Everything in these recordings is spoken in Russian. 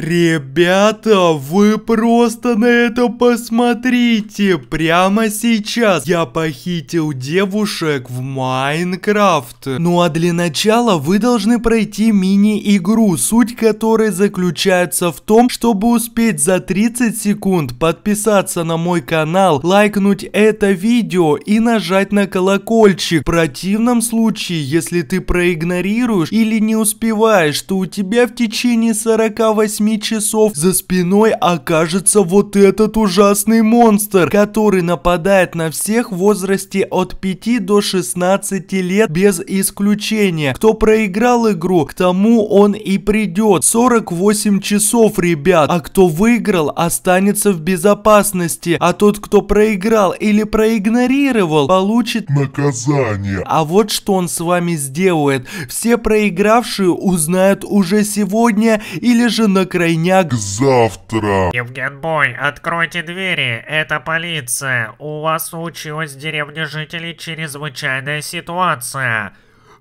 Ребята, вы просто на это посмотрите! Прямо сейчас я похитил девушек в Майнкрафт. Ну а для начала вы должны пройти мини-игру, суть которой заключается в том, чтобы успеть за 30 секунд подписаться на мой канал, лайкнуть это видео и нажать на колокольчик. В противном случае, если ты проигнорируешь или не успеваешь, то у тебя в течение 48 8 часов за спиной окажется вот этот ужасный монстр, который нападает на всех в возрасте от 5 до 16 лет без исключения. Кто проиграл игру, к тому он и придет. 48 часов, ребят. А кто выиграл, останется в безопасности. А тот, кто проиграл или проигнорировал, получит наказание. А вот что он с вами сделает. Все проигравшие узнают уже сегодня или же на крайняк завтра. Евген Бой, откройте двери, это полиция. У вас случилась в деревне жителей чрезвычайная ситуация.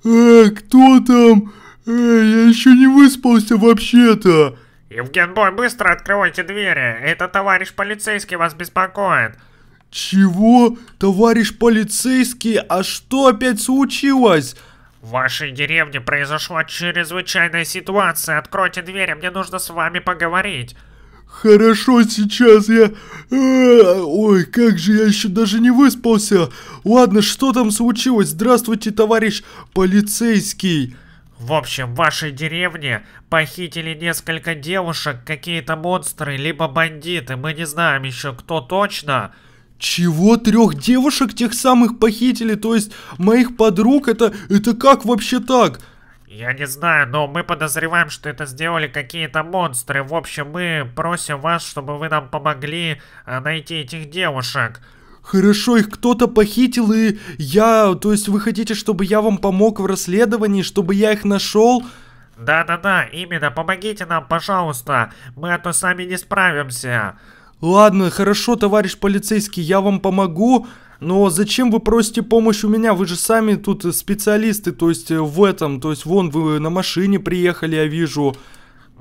Э, кто там? Э, я еще не выспался вообще-то. Евген Бой, быстро открывайте двери. Это товарищ полицейский вас беспокоит. Чего? Товарищ полицейский, а что опять случилось? В вашей деревне произошла чрезвычайная ситуация. Откройте дверь, а мне нужно с вами поговорить. Хорошо, сейчас я... Э, ой, как же я еще даже не выспался. Ладно, что там случилось? Здравствуйте, товарищ полицейский. В общем, в вашей деревне похитили несколько девушек какие-то монстры, либо бандиты. Мы не знаем еще кто точно. Чего трех девушек тех самых похитили? То есть моих подруг? Это, это как вообще так? Я не знаю, но мы подозреваем, что это сделали какие-то монстры. В общем, мы просим вас, чтобы вы нам помогли э, найти этих девушек. Хорошо, их кто-то похитил, и я... То есть вы хотите, чтобы я вам помог в расследовании, чтобы я их нашел? Да-да-да, именно, помогите нам, пожалуйста. Мы а сами не справимся. «Ладно, хорошо, товарищ полицейский, я вам помогу, но зачем вы просите помощь у меня? Вы же сами тут специалисты, то есть э, в этом, то есть вон вы на машине приехали, я вижу».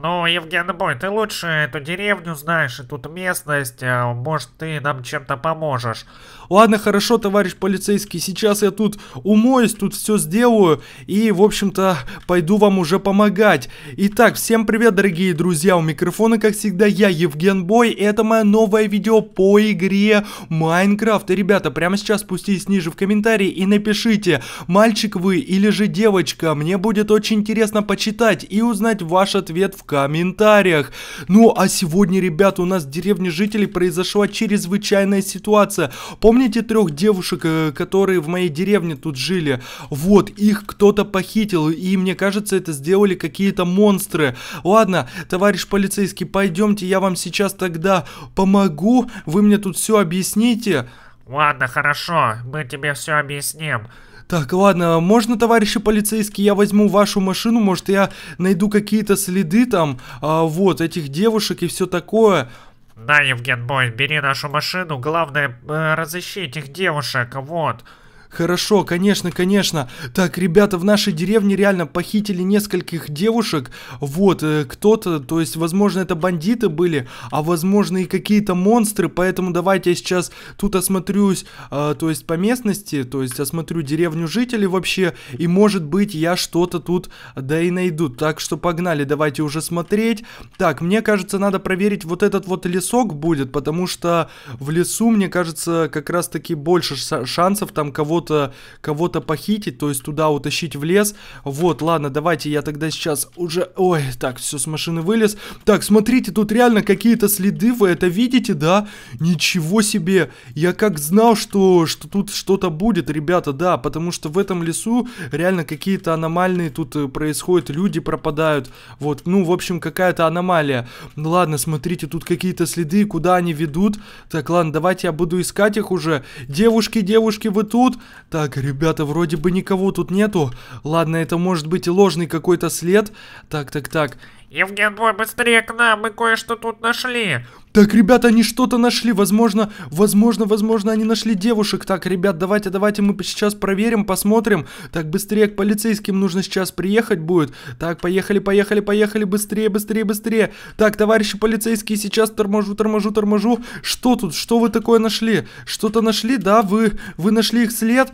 Ну, Евгений Бой, ты лучше эту деревню знаешь и тут местность, а, может, ты нам чем-то поможешь. Ладно, хорошо, товарищ полицейский, сейчас я тут умоюсь, тут все сделаю и, в общем-то, пойду вам уже помогать. Итак, всем привет, дорогие друзья, у микрофона, как всегда, я, Евген Бой, и это мое новое видео по игре Майнкрафт. И, ребята, прямо сейчас спустись ниже в комментарии и напишите, мальчик вы или же девочка, мне будет очень интересно почитать и узнать ваш ответ в комментариях. Ну, а сегодня, ребята, у нас в деревне жителей произошла чрезвычайная ситуация. Помните, Вспомните трех девушек, э, которые в моей деревне тут жили. Вот, их кто-то похитил, и мне кажется, это сделали какие-то монстры. Ладно, товарищ полицейский, пойдемте, я вам сейчас тогда помогу, вы мне тут все объясните. Ладно, хорошо, мы тебе все объясним. Так, ладно, можно, товарищи полицейские, я возьму вашу машину, может я найду какие-то следы там, а, вот, этих девушек и все такое. Да, Евген Бой, бери нашу машину, главное, э, разыщи этих девушек, вот. Хорошо, конечно, конечно. Так, ребята, в нашей деревне реально похитили нескольких девушек. Вот, э, кто-то, то есть, возможно, это бандиты были, а возможно и какие-то монстры. Поэтому давайте я сейчас тут осмотрюсь, э, то есть, по местности, то есть, осмотрю деревню жителей вообще. И, может быть, я что-то тут, да и найду. Так что погнали, давайте уже смотреть. Так, мне кажется, надо проверить вот этот вот лесок будет, потому что в лесу, мне кажется, как раз-таки больше шансов там кого кого-то кого то похитить, то есть туда утащить в лес. Вот, ладно, давайте я тогда сейчас уже... Ой, так, все, с машины вылез. Так, смотрите, тут реально какие-то следы, вы это видите, да? Ничего себе! Я как знал, что, что тут что-то будет, ребята, да, потому что в этом лесу реально какие-то аномальные тут э, происходят, люди пропадают. Вот, ну, в общем, какая-то аномалия. ладно, смотрите, тут какие-то следы, куда они ведут. Так, ладно, давайте я буду искать их уже. Девушки, девушки, вы тут? Так, ребята, вроде бы никого тут нету. Ладно, это может быть ложный какой-то след. Так, так, так. Евген, бой, быстрее к нам, мы кое-что тут нашли. Так, ребята, они что-то нашли. Возможно, возможно, возможно, они нашли девушек. Так, ребят, давайте, давайте мы сейчас проверим, посмотрим. Так, быстрее к полицейским нужно сейчас приехать будет. Так, поехали, поехали, поехали. Быстрее, быстрее, быстрее. Так, товарищи полицейские, сейчас торможу, торможу, торможу. Что тут? Что вы такое нашли? Что-то нашли, да? Вы, вы нашли их след?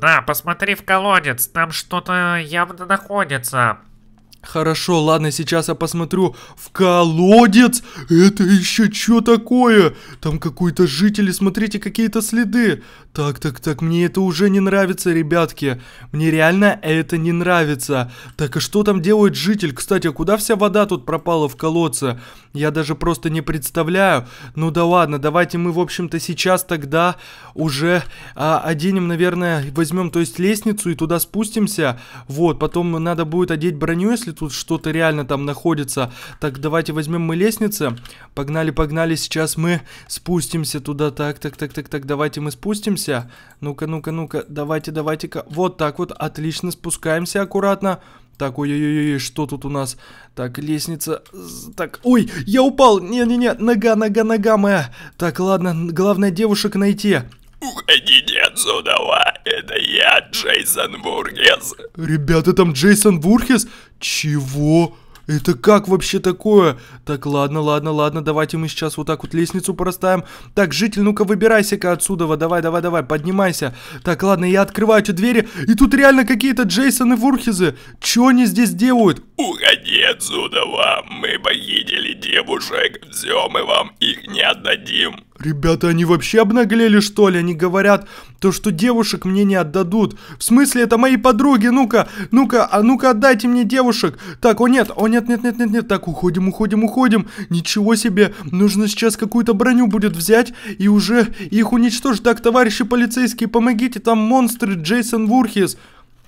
Да, посмотри в колодец. Там что-то явно находится. Хорошо, ладно, сейчас я посмотрю. В колодец? Это еще что такое? Там какой-то жители, смотрите, какие-то следы. Так, так, так, мне это уже не нравится, ребятки. Мне реально это не нравится. Так, а что там делает житель? Кстати, а куда вся вода тут пропала в колодце? Я даже просто не представляю. Ну да ладно, давайте мы, в общем-то, сейчас тогда уже а, оденем, наверное, возьмем, то есть лестницу и туда спустимся. Вот, потом надо будет одеть броню, если тут что-то реально там находится. Так, давайте возьмем мы лестницы. Погнали, погнали, сейчас мы спустимся туда. Так, так, так, так, так, давайте мы спустимся. Ну-ка, ну-ка, ну-ка, давайте, давайте-ка. Вот так вот, отлично, спускаемся аккуратно. Так, ой-ой-ой, что тут у нас? Так, лестница. Так, ой, я упал. Не-не-не, нога, нога, нога моя. Так, ладно, главное девушек найти. Уходите отсюда, это я, Джейсон Вурхес. Ребята, там Джейсон Вурхес? Чего? Это как вообще такое? Так, ладно, ладно, ладно, давайте мы сейчас вот так вот лестницу проставим. Так, житель, ну-ка выбирайся-ка отсюда, давай, давай, давай, поднимайся. Так, ладно, я открываю эти двери, и тут реально какие-то Джейсоны Вурхизы. Чё они здесь делают? Уходи отсюда, вам, мы похитили девушек, все, мы вам их не отдадим. Ребята, они вообще обнаглели, что ли? Они говорят, то, что девушек мне не отдадут. В смысле, это мои подруги, ну-ка, ну-ка, а ну-ка отдайте мне девушек. Так, о нет, о нет, нет, нет, нет, нет, так, уходим, уходим, уходим. Ничего себе, нужно сейчас какую-то броню будет взять и уже их уничтожить. Так, товарищи полицейские, помогите, там монстры, Джейсон Вурхис.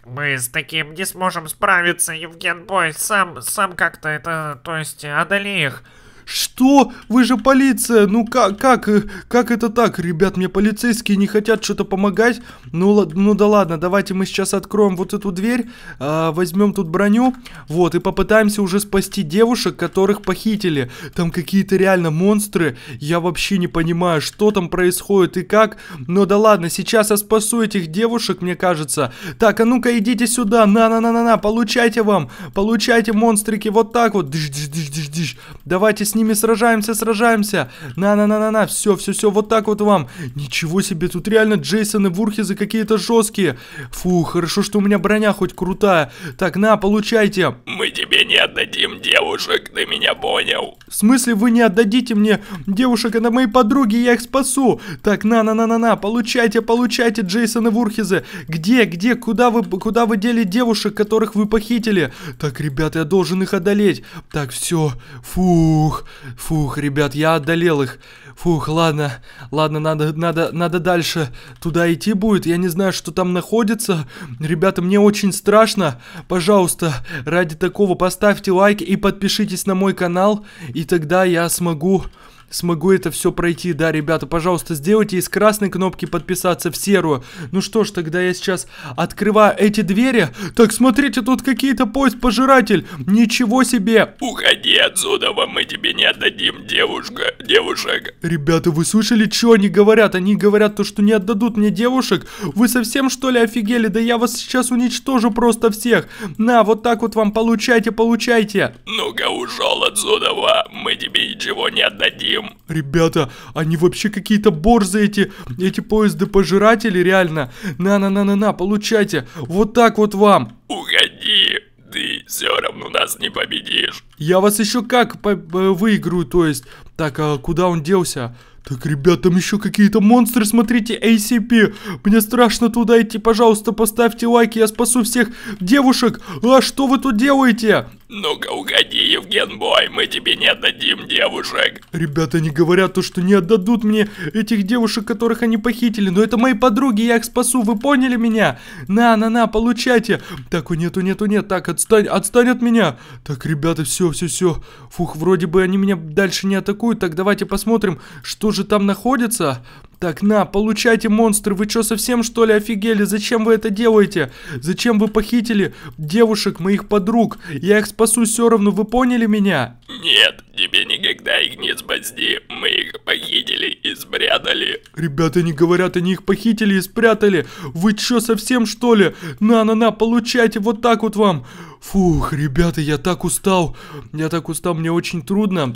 Мы с таким не сможем справиться, Евген Бой, сам, сам как-то это, то есть, одолей их. Что? Вы же полиция! Ну как, как, э, как это так? Ребят, мне полицейские не хотят что-то помогать. Ну, ну да ладно, давайте мы сейчас откроем вот эту дверь, э, возьмем тут броню, вот, и попытаемся уже спасти девушек, которых похитили. Там какие-то реально монстры, я вообще не понимаю, что там происходит и как. Ну да ладно, сейчас я спасу этих девушек, мне кажется. Так, а ну-ка идите сюда, на-на-на-на-на, получайте вам, получайте монстрики, вот так вот. Дыш -дыш -дыш -дыш -дыш. Давайте с ними сражаемся, сражаемся. На-на-на-на-на, все, все, все, вот так вот вам. Ничего себе, тут реально Джейсон и Вурхизы какие-то жесткие. Фу, хорошо, что у меня броня хоть крутая. Так, на, получайте. Мы тебе не отдадим девушек, ты меня понял? В смысле вы не отдадите мне девушек? Это мои подруги, я их спасу. Так, на-на-на-на-на, получайте, получайте, Джейсон и Вурхизы. Где, где, куда вы, куда вы дели девушек, которых вы похитили? Так, ребята, я должен их одолеть. Так, все, фух. Фух, ребят, я одолел их. Фух, ладно, ладно, надо, надо, надо дальше. Туда идти будет, я не знаю, что там находится. Ребята, мне очень страшно. Пожалуйста, ради такого поставьте лайк и подпишитесь на мой канал, и тогда я смогу смогу это все пройти. Да, ребята, пожалуйста, сделайте из красной кнопки подписаться в серую. Ну что ж, тогда я сейчас открываю эти двери. Так, смотрите, тут какие-то поезд пожиратель. Ничего себе. Уходи отсюда, вам мы тебе не отдадим, девушка, девушек. Ребята, вы слышали, что они говорят? Они говорят то, что не отдадут мне девушек. Вы совсем что ли офигели? Да я вас сейчас уничтожу просто всех. На, вот так вот вам получайте, получайте. Ну-ка, ушел отсюда, мы тебе ничего не отдадим. Ем. Ребята, они вообще какие-то борзы эти, эти поезды-пожиратели, реально. На-на-на-на-на, получайте. Вот так вот вам. Уходи ты все равно нас не победишь. Я вас еще как э, выиграю, то есть так, а куда он делся? Так, ребят, там еще какие-то монстры, смотрите, ACP. Мне страшно туда идти, пожалуйста, поставьте лайки, я спасу всех девушек. А что вы тут делаете? Ну-ка, уходи, Евген Бой, мы тебе не отдадим девушек. Ребята, они говорят то, что не отдадут мне этих девушек, которых они похитили. Но это мои подруги, я их спасу, вы поняли меня? На, на, на, получайте. Так, нету, нету, нет, так, отстань, отстань от меня. Так, ребята, все, все, все. Фух, вроде бы они меня дальше не атакуют атакуют. Так, давайте посмотрим, что же там находится. Так, на, получайте, монстры, вы что, совсем что ли офигели? Зачем вы это делаете? Зачем вы похитили девушек, моих подруг? Я их спасу все равно, вы поняли меня? Нет, тебе никогда их не спасти. Мы их похитили и спрятали. Ребята не говорят, они их похитили и спрятали. Вы что, совсем что ли? На-на-на, получайте, вот так вот вам. Фух, ребята, я так устал. Я так устал, мне очень трудно.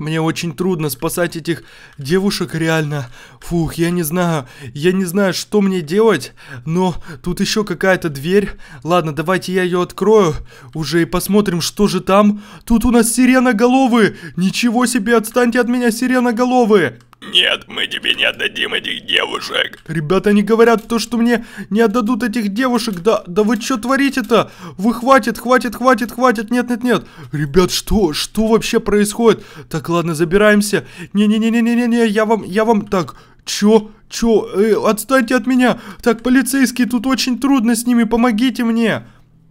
Мне очень трудно спасать этих девушек, реально. Фух, я не знаю, я не знаю, что мне делать, но тут еще какая-то дверь. Ладно, давайте я ее открою уже и посмотрим, что же там. Тут у нас сиреноголовые! Ничего себе, отстаньте от меня, сиреноголовые! Нет, мы тебе не отдадим этих девушек. Ребята, они говорят то, что мне не отдадут этих девушек. Да, да вы что творите-то? Вы хватит, хватит, хватит, хватит. Нет, нет, нет. Ребят, что? Что вообще происходит? Так, ладно, забираемся. Не-не-не-не-не-не, не. я вам, я вам... Так, чё? Чё? Э, отстаньте от меня. Так, полицейские, тут очень трудно с ними, помогите мне.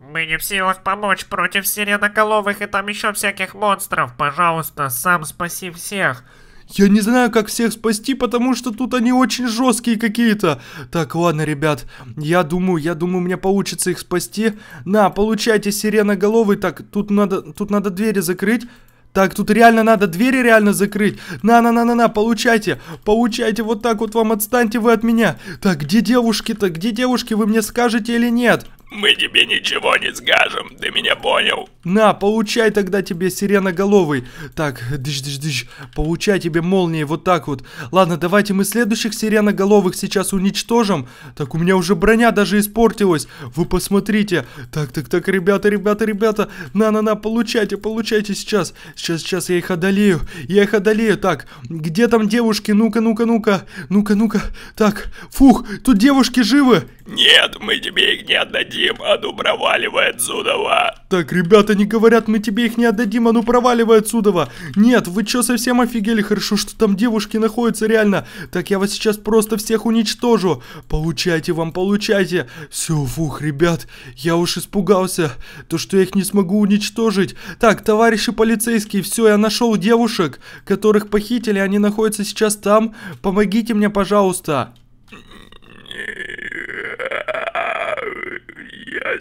Мы не в силах помочь против сиреноголовых и там еще всяких монстров. Пожалуйста, сам спаси всех. Я не знаю, как всех спасти, потому что тут они очень жесткие какие-то. Так, ладно, ребят, я думаю, я думаю, у меня получится их спасти. На, получайте сиреноголовый. Так, тут надо, тут надо двери закрыть. Так, тут реально надо двери реально закрыть. На-на-на-на-на, получайте. Получайте, вот так вот вам отстаньте вы от меня. Так, где девушки-то? Где девушки? Вы мне скажете или нет? Мы тебе ничего не скажем, ты меня понял? На, получай тогда тебе сиреноголовый. Так, дыш-дыш-дыш, получай тебе молнии, вот так вот. Ладно, давайте мы следующих сиреноголовых сейчас уничтожим. Так, у меня уже броня даже испортилась. Вы посмотрите. Так, так, так, ребята, ребята, ребята. На-на-на, получайте, получайте сейчас. Сейчас, сейчас я их одолею. Я их одолею. Так, где там девушки? Ну-ка, ну-ка, ну-ка. Ну-ка, ну-ка. Так, фух, тут девушки живы. Нет, мы тебе их не отдадим дадим, а ну проваливай отсюда! Так, ребята не говорят, мы тебе их не отдадим, а ну проваливай отсюда! Нет, вы чё совсем офигели? Хорошо, что там девушки находятся реально. Так я вас сейчас просто всех уничтожу. Получайте вам, получайте. Все, фух, ребят, я уж испугался, то что я их не смогу уничтожить. Так, товарищи полицейские, все, я нашел девушек, которых похитили, они находятся сейчас там. Помогите мне, пожалуйста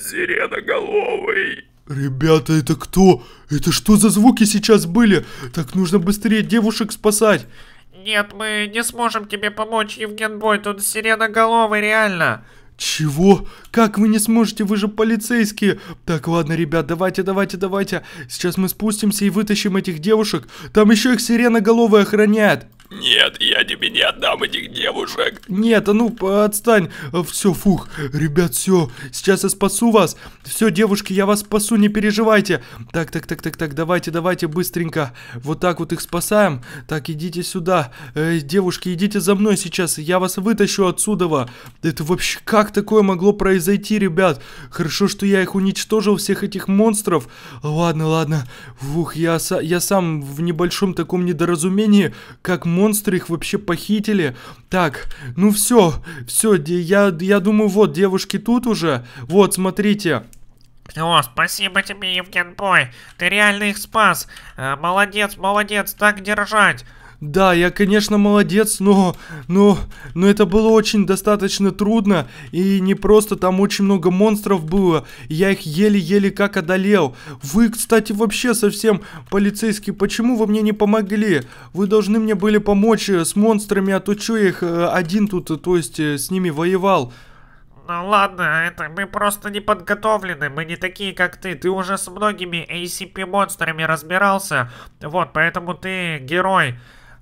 сиреноголовый!» «Ребята, это кто? Это что за звуки сейчас были? Так нужно быстрее девушек спасать!» «Нет, мы не сможем тебе помочь, Евген Бой, тут сиреноголовый, реально!» Чего? Как вы не сможете? Вы же полицейские. Так, ладно, ребят, давайте, давайте, давайте. Сейчас мы спустимся и вытащим этих девушек. Там еще их сирена головы охраняет. Нет, я тебе не отдам этих девушек. Нет, а ну отстань. Все, фух, ребят, все. Сейчас я спасу вас. Все, девушки, я вас спасу, не переживайте. Так, так, так, так, так, давайте, давайте, быстренько. Вот так вот их спасаем. Так, идите сюда. Э, девушки, идите за мной сейчас. Я вас вытащу отсюда. Это вообще как такое могло произойти, ребят? Хорошо, что я их уничтожил, всех этих монстров. Ладно, ладно. Фух, я, я сам в небольшом таком недоразумении, как можно монстры их вообще похитили. Так, ну все, все, я, я думаю, вот, девушки тут уже. Вот, смотрите, о, спасибо тебе, Евген Бой. Ты реально их спас. Э, молодец, молодец, так держать. Да, я, конечно, молодец, но, но, но это было очень достаточно трудно, и не просто там очень много монстров было, я их еле-еле как одолел. Вы, кстати, вообще совсем полицейский, почему вы мне не помогли? Вы должны мне были помочь э, с монстрами, а то чё я их э, один тут, э, то есть с ними воевал. Ну ладно, это мы просто не подготовлены, мы не такие, как ты. Ты уже с многими ACP-монстрами разбирался. Вот, поэтому ты герой.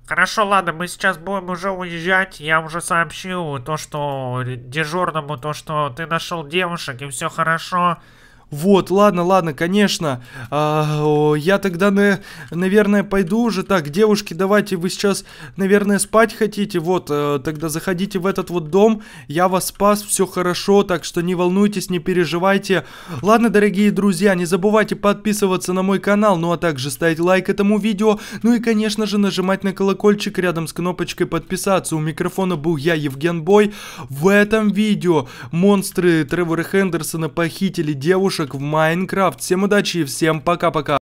Хорошо, ладно, мы сейчас будем уже уезжать. Я уже сообщил то, что дежурному, то, что ты нашел девушек и все хорошо. Вот, ладно, ладно, конечно. А, о, я тогда, на, наверное, пойду уже. Так, девушки, давайте, вы сейчас, наверное, спать хотите. Вот, э, тогда заходите в этот вот дом. Я вас спас, все хорошо, так что не волнуйтесь, не переживайте. Ладно, дорогие друзья, не забывайте подписываться на мой канал, ну а также ставить лайк этому видео. Ну и, конечно же, нажимать на колокольчик рядом с кнопочкой подписаться. У микрофона был я, Евген Бой. В этом видео монстры Тревора Хендерсона похитили девушку игрушек в Майнкрафт. Всем удачи и всем пока-пока.